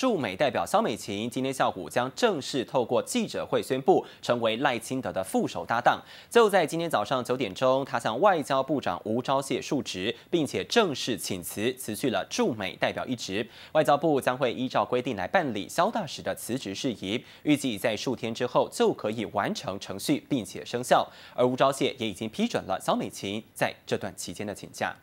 驻美代表肖美琴今天下午将正式透过记者会宣布成为赖清德的副手搭档。就在今天早上九点钟，他向外交部长吴钊燮述职，并且正式请辞，辞去了驻美代表一职。外交部将会依照规定来办理肖大使的辞职事宜，预计在数天之后就可以完成程序并且生效。而吴钊燮也已经批准了肖美琴在这段期间的请假。